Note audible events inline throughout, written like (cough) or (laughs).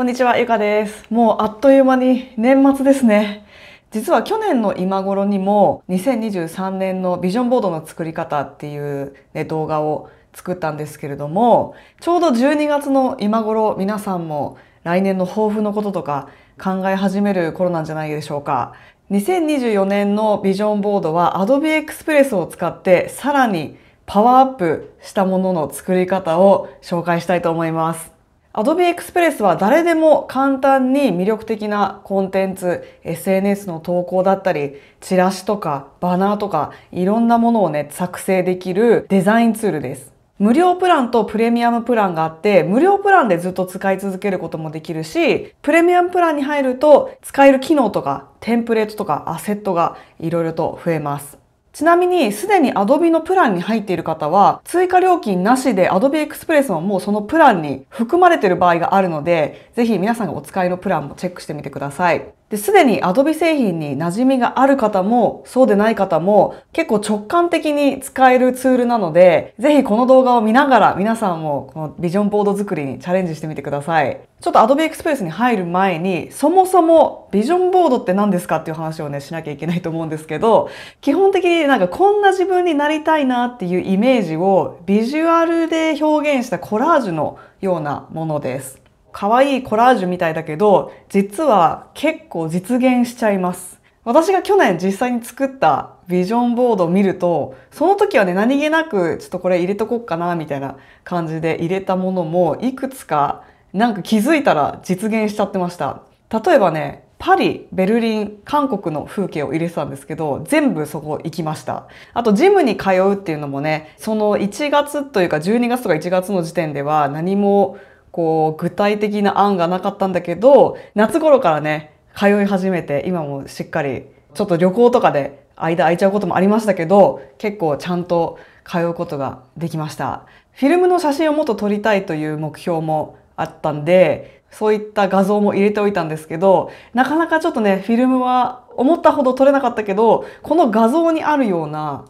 こんにちは、ゆかです。もうあっという間に年末ですね。実は去年の今頃にも2023年のビジョンボードの作り方っていう、ね、動画を作ったんですけれども、ちょうど12月の今頃皆さんも来年の抱負のこととか考え始める頃なんじゃないでしょうか。2024年のビジョンボードは Adobe Express を使ってさらにパワーアップしたものの作り方を紹介したいと思います。Adobe Express は誰でも簡単に魅力的なコンテンツ、SNS の投稿だったり、チラシとかバナーとかいろんなものをね、作成できるデザインツールです。無料プランとプレミアムプランがあって、無料プランでずっと使い続けることもできるし、プレミアムプランに入ると使える機能とかテンプレートとかアセットがいろいろと増えます。ちなみに、すでに Adobe のプランに入っている方は、追加料金なしで Adobe Express ももうそのプランに含まれている場合があるので、ぜひ皆さんがお使いのプランもチェックしてみてください。ですでに Adobe 製品に馴染みがある方もそうでない方も結構直感的に使えるツールなのでぜひこの動画を見ながら皆さんもこのビジョンボード作りにチャレンジしてみてくださいちょっと Adobe Express に入る前にそもそもビジョンボードって何ですかっていう話をねしなきゃいけないと思うんですけど基本的になんかこんな自分になりたいなっていうイメージをビジュアルで表現したコラージュのようなものです可愛いコラージュみたいだけど、実は結構実現しちゃいます。私が去年実際に作ったビジョンボードを見ると、その時はね、何気なくちょっとこれ入れとこうかな、みたいな感じで入れたものも、いくつか、なんか気づいたら実現しちゃってました。例えばね、パリ、ベルリン、韓国の風景を入れてたんですけど、全部そこ行きました。あと、ジムに通うっていうのもね、その1月というか12月とか1月の時点では何もこう具体的な案がなかったんだけど夏頃からね通い始めて今もしっかりちょっと旅行とかで間空いちゃうこともありましたけど結構ちゃんと通うことができましたフィルムの写真をもっと撮りたいという目標もあったんでそういった画像も入れておいたんですけどなかなかちょっとねフィルムは思ったほど撮れなかったけどこの画像にあるような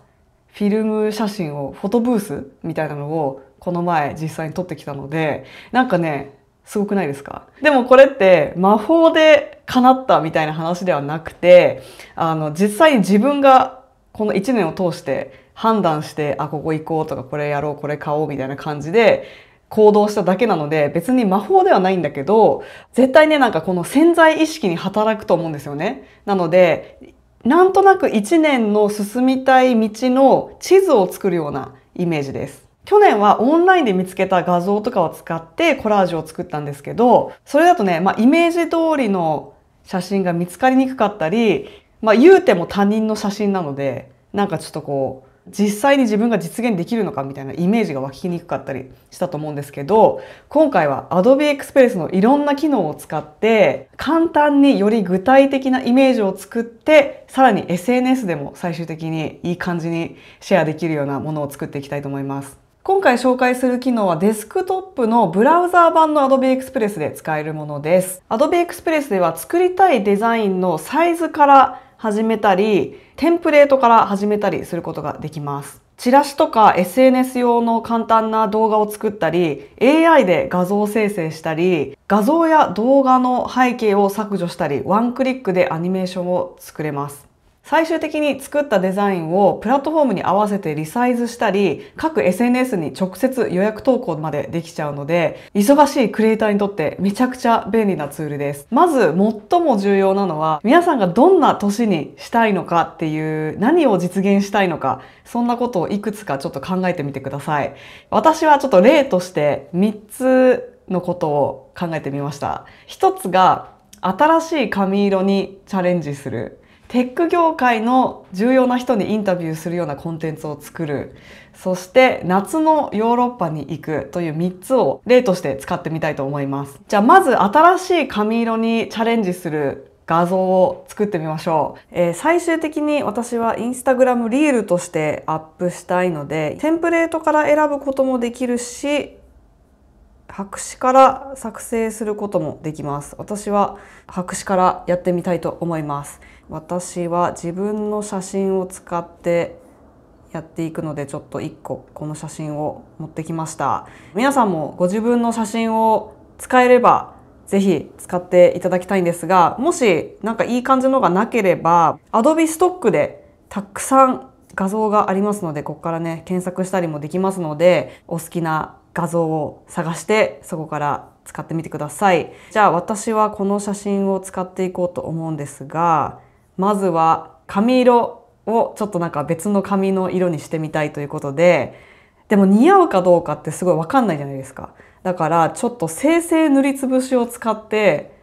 フィルム写真をフォトブースみたいなのをこの前実際に撮ってきたのでなんかねすごくないですかでもこれって魔法で叶ったみたいな話ではなくてあの実際に自分がこの1年を通して判断してあここ行こうとかこれやろうこれ買おうみたいな感じで行動しただけなので別に魔法ではないんだけど絶対ねなんかこの潜在意識に働くと思うんですよね。なのでなんとなく1年の進みたい道の地図を作るようなイメージです。去年はオンラインで見つけた画像とかを使ってコラージュを作ったんですけど、それだとね、まあ、イメージ通りの写真が見つかりにくかったり、まあ、言うても他人の写真なので、なんかちょっとこう、実際に自分が実現できるのかみたいなイメージが湧きにくかったりしたと思うんですけど、今回は Adobe Express のいろんな機能を使って、簡単により具体的なイメージを作って、さらに SNS でも最終的にいい感じにシェアできるようなものを作っていきたいと思います。今回紹介する機能はデスクトップのブラウザー版の Adobe Express で使えるものです。Adobe Express では作りたいデザインのサイズから始めたり、テンプレートから始めたりすることができます。チラシとか SNS 用の簡単な動画を作ったり、AI で画像生成したり、画像や動画の背景を削除したり、ワンクリックでアニメーションを作れます。最終的に作ったデザインをプラットフォームに合わせてリサイズしたり、各 SNS に直接予約投稿までできちゃうので、忙しいクリエイターにとってめちゃくちゃ便利なツールです。まず、最も重要なのは、皆さんがどんな年にしたいのかっていう、何を実現したいのか、そんなことをいくつかちょっと考えてみてください。私はちょっと例として3つのことを考えてみました。1つが、新しい髪色にチャレンジする。テック業界の重要な人にインタビューするようなコンテンツを作るそして夏のヨーロッパに行くという3つを例として使ってみたいと思いますじゃあまず新しい髪色にチャレンジする画像を作ってみましょう、えー、最終的に私はインスタグラムリールとしてアップしたいのでテンプレートから選ぶこともできるし白紙から作成することもできます。私は白紙からやってみたいと思います。私は自分の写真を使ってやっていくのでちょっと1個この写真を持ってきました。皆さんもご自分の写真を使えればぜひ使っていただきたいんですが、もしなんかいい感じのがなければ Adobe Stock でたくさん画像がありますので、ここからね、検索したりもできますので、お好きな画像を探してそこから使ってみてくださいじゃあ私はこの写真を使っていこうと思うんですがまずは髪色をちょっとなんか別の髪の色にしてみたいということででも似合うかどうかってすごい分かんないじゃないですかだからちょっと生成塗りつぶしを使って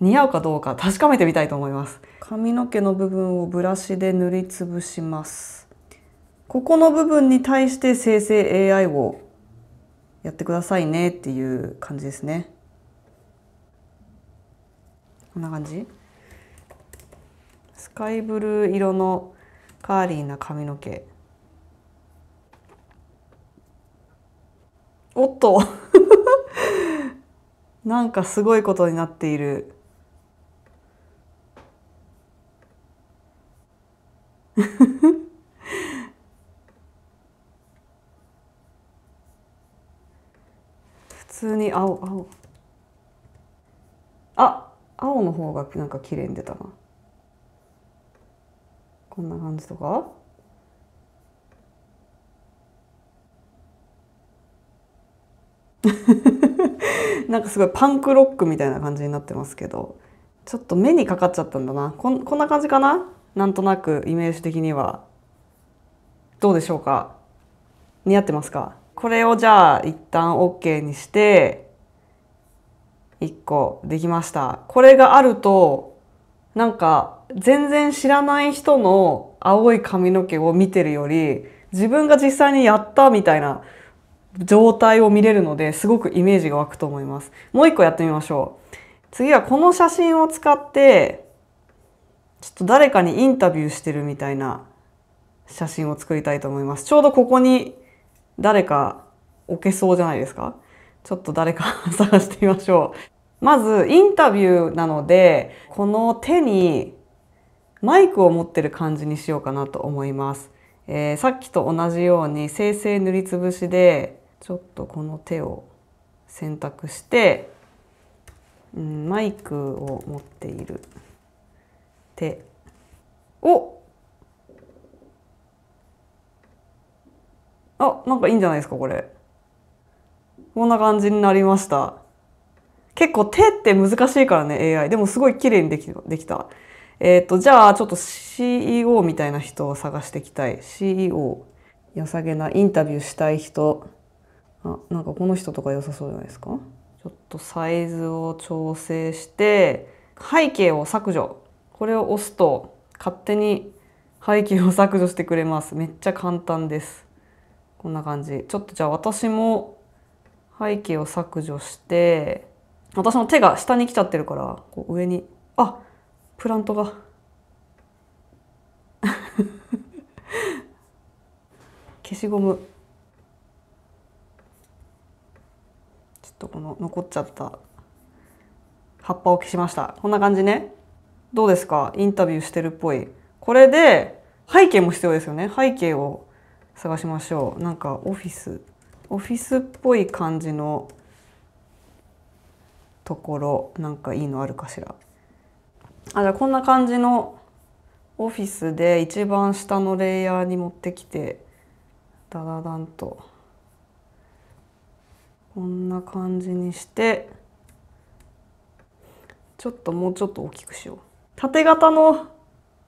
似合うかどうか確かめてみたいと思います髪の毛の部分をブラシで塗りつぶしますここの部分に対して生成 AI をやってくださいねっていう感じですねこんな感じスカイブルー色のカーリーな髪の毛おっと (laughs) なんかすごいことになっているフフフ。(laughs) 通に青青あ青の方がなんか綺麗に出たなこんな感じとか (laughs) なんかすごいパンクロックみたいな感じになってますけどちょっと目にかかっちゃったんだなこんこんな感じかななんとなくイメージ的にはどうでしょうか似合ってますかこれをじゃあ一旦 OK にして1個できましたこれがあるとなんか全然知らない人の青い髪の毛を見てるより自分が実際にやったみたいな状態を見れるのですごくイメージが湧くと思いますもう1個やってみましょう次はこの写真を使ってちょっと誰かにインタビューしてるみたいな写真を作りたいと思いますちょうどここに誰か置けそうじゃないですかちょっと誰か (laughs) 探してみましょう。まずインタビューなので、この手にマイクを持ってる感じにしようかなと思います。えー、さっきと同じように生成塗りつぶしで、ちょっとこの手を選択して、うん、マイクを持っている手をあなんかいいんじゃないですかこれこんな感じになりました結構手って難しいからね AI でもすごい綺麗にできできたえっ、ー、とじゃあちょっと CEO みたいな人を探していきたい CEO 良さげなインタビューしたい人あなんかこの人とか良さそうじゃないですかちょっとサイズを調整して背景を削除これを押すと勝手に背景を削除してくれますめっちゃ簡単ですこんな感じちょっとじゃあ私も背景を削除して私の手が下に来ちゃってるからこう上にあプラントが (laughs) 消しゴムちょっとこの残っちゃった葉っぱを消しましたこんな感じねどうですかインタビューしてるっぽいこれで背景も必要ですよね背景を探しましょうなんかオフィスオフィスっぽい感じのところなんかいいのあるかしらあじゃあこんな感じのオフィスで一番下のレイヤーに持ってきてダダダンとこんな感じにしてちょっともうちょっと大きくしよう縦型の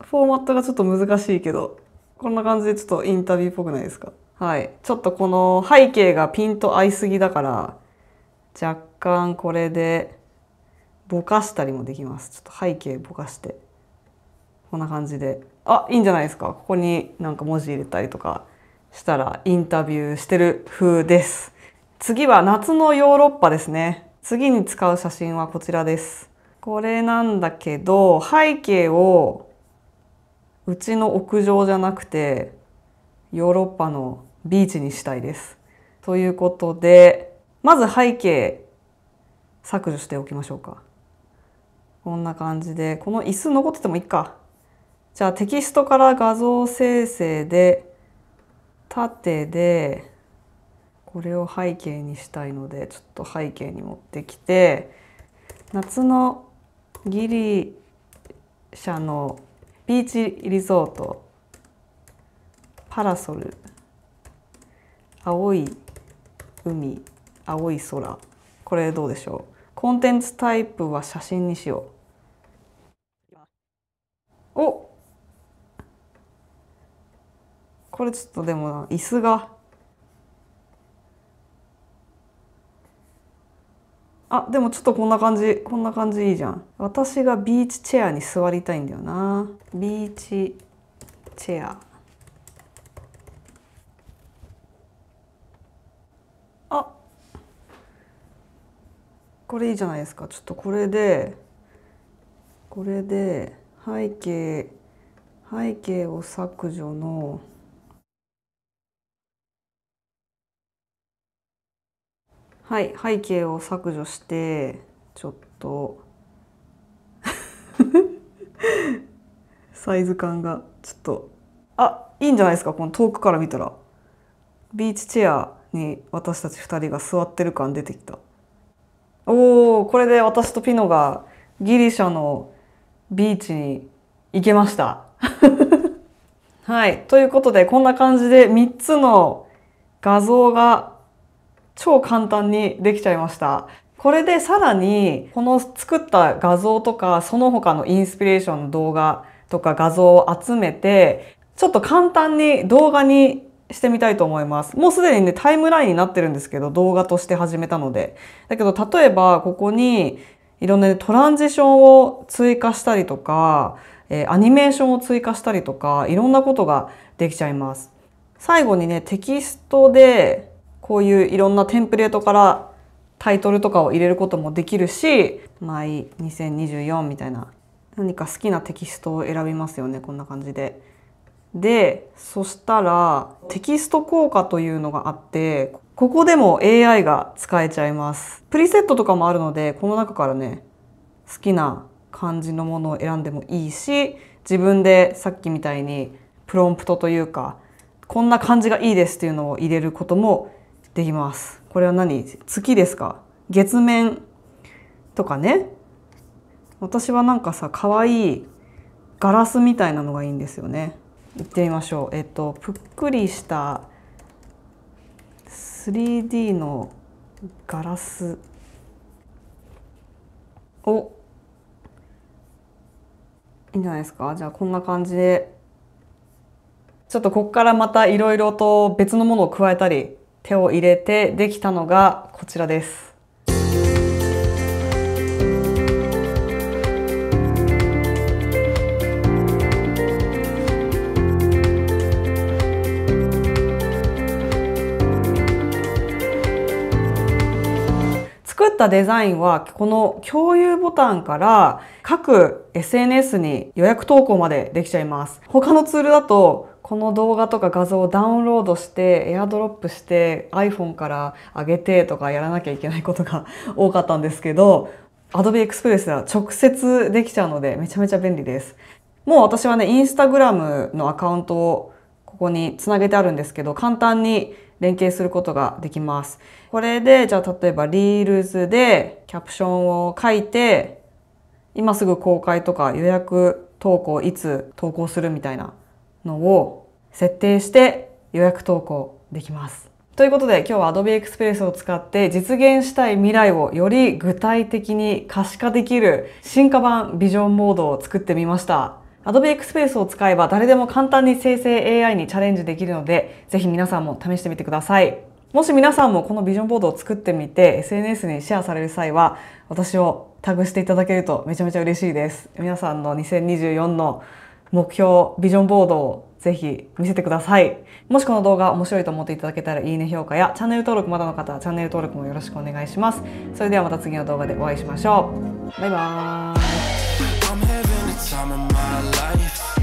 フォーマットがちょっと難しいけどこんな感じでちょっとインタビューっぽくないですかはい。ちょっとこの背景がピンと合いすぎだから、若干これでぼかしたりもできます。ちょっと背景ぼかして。こんな感じで。あ、いいんじゃないですか。ここになんか文字入れたりとかしたらインタビューしてる風です。次は夏のヨーロッパですね。次に使う写真はこちらです。これなんだけど、背景をうちの屋上じゃなくてヨーロッパのビーチにしたいです。ということでまず背景削除しておきましょうか。こんな感じでこの椅子残っててもいいか。じゃあテキストから画像生成で縦でこれを背景にしたいのでちょっと背景に持ってきて夏のギリシャのビーチリゾートパラソル青い海青い空これどうでしょうコンテンツタイプは写真にしようおこれちょっとでもな椅子があでもちょっとこんな感じこんな感じいいじゃん私がビーチチェアに座りたいんだよなビーチチェアあこれいいじゃないですかちょっとこれでこれで背景背景を削除のはい背景を削除してちょっと (laughs) サイズ感がちょっとあいいんじゃないですかこの遠くから見たらビーチチェアに私たち2人が座ってる感出てきたおー、これで私とピノがギリシャのビーチに行けました (laughs) はいということでこんな感じで3つの画像が超簡単にできちゃいました。これでさらに、この作った画像とか、その他のインスピレーションの動画とか画像を集めて、ちょっと簡単に動画にしてみたいと思います。もうすでにね、タイムラインになってるんですけど、動画として始めたので。だけど、例えば、ここに、いろんな、トランジションを追加したりとか、えアニメーションを追加したりとか、いろんなことができちゃいます。最後にね、テキストで、こういういろんなテンプレートからタイトルとかを入れることもできるし「my 2024」みたいな何か好きなテキストを選びますよねこんな感じで。でそしたらテキスト効果というのがあってここでも AI が使えちゃいます。プリセットとかもあるのでこの中からね好きな感じのものを選んでもいいし自分でさっきみたいにプロンプトというかこんな感じがいいですっていうのを入れることもできます。これは何月ですか月面とかね。私はなんかさ、可愛いガラスみたいなのがいいんですよね。いってみましょう。えっと、ぷっくりした 3D のガラスをいいんじゃないですかじゃあこんな感じでちょっとここからまたいろいろと別のものを加えたり手を入れてできたのがこちらです。作ったデザインはこの共有ボタンから各 SNS に予約投稿までできちゃいます。他のツールだとこの動画とか画像をダウンロードしてエアドロップして iPhone から上げてとかやらなきゃいけないことが多かったんですけど Adobe Express では直接できちゃうのでめちゃめちゃ便利です。もう私はね、インスタグラムのアカウントをここにつなげてあるんですけど、簡単に連携することができます。これで、じゃあ例えばリールズでキャプションを書いて、今すぐ公開とか予約投稿いつ投稿するみたいなのを設定して予約投稿できます。ということで今日は Adobe Express を使って実現したい未来をより具体的に可視化できる進化版ビジョンモードを作ってみました。Adobe Express を使えば誰でも簡単に生成 AI にチャレンジできるのでぜひ皆さんも試してみてください。もし皆さんもこのビジョンボードを作ってみて SNS にシェアされる際は私をタグしていただけるとめちゃめちゃ嬉しいです。皆さんの2024の目標、ビジョンボードをぜひ見せてください。もしこの動画面白いと思っていただけたらいいね評価やチャンネル登録まだの方はチャンネル登録もよろしくお願いします。それではまた次の動画でお会いしましょう。バイバーイ。